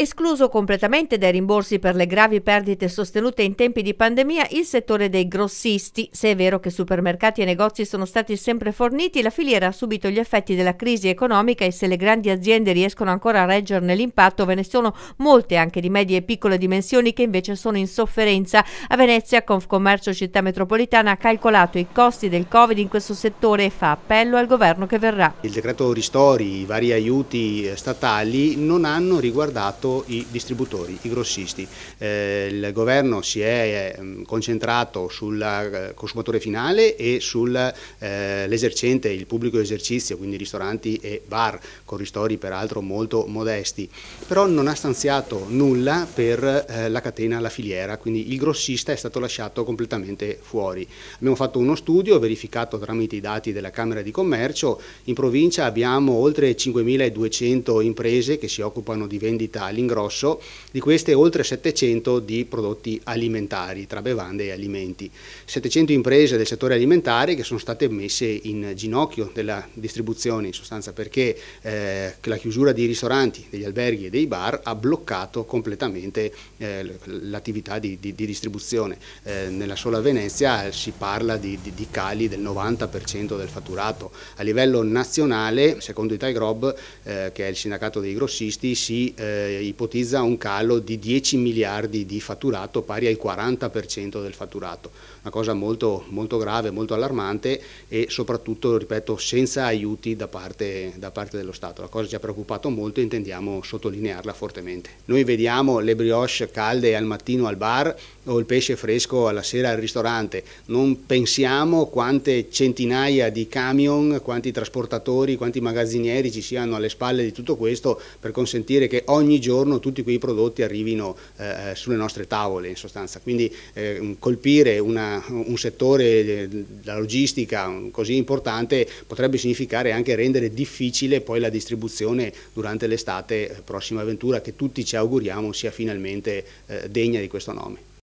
Escluso completamente dai rimborsi per le gravi perdite sostenute in tempi di pandemia, il settore dei grossisti, se è vero che supermercati e negozi sono stati sempre forniti, la filiera ha subito gli effetti della crisi economica e se le grandi aziende riescono ancora a reggerne l'impatto, ve ne sono molte anche di medie e piccole dimensioni che invece sono in sofferenza. A Venezia Confcommercio Città Metropolitana ha calcolato i costi del Covid in questo settore e fa appello al governo che verrà. Il decreto ristori, i vari aiuti statali non hanno riguardato soprattutto i distributori, i grossisti. Eh, il governo si è eh, concentrato sul eh, consumatore finale e sull'esercente, eh, il pubblico esercizio, quindi ristoranti e bar, con ristori peraltro molto modesti, però non ha stanziato nulla per eh, la catena, la filiera, quindi il grossista è stato lasciato completamente fuori. Abbiamo fatto uno studio verificato tramite i dati della Camera di Commercio, in provincia abbiamo oltre 5.200 imprese che si occupano di vendita alimentare all'ingrosso, di queste oltre 700 di prodotti alimentari, tra bevande e alimenti. 700 imprese del settore alimentare che sono state messe in ginocchio della distribuzione, in sostanza perché eh, la chiusura dei ristoranti, degli alberghi e dei bar ha bloccato completamente eh, l'attività di, di, di, distribuzione. Eh, nella sola Venezia eh, si parla di, di cali del 90% del fatturato. A livello nazionale, secondo Itagrob, eh, che è il sindacato dei grossisti, si eh, ipotizza un calo di 10 miliardi di fatturato pari al 40% del fatturato, una cosa molto, molto, grave, molto allarmante e soprattutto, ripeto, senza aiuti da parte, da parte dello Stato. La cosa ci ha preoccupato molto e intendiamo sottolinearla fortemente. Noi vediamo le brioche calde al mattino al bar o il pesce fresco alla sera al ristorante, non pensiamo quante centinaia di camion, quanti trasportatori, quanti magazzinieri ci siano alle spalle di tutto questo per consentire che ogni giorno giorno tutti quei prodotti arrivino eh, eh, sulle nostre tavole in sostanza, quindi eh, colpire una, un settore della eh, logistica così importante potrebbe significare anche rendere difficile poi la distribuzione durante l'estate eh, prossima avventura che tutti ci auguriamo sia finalmente eh, degna di questo nome.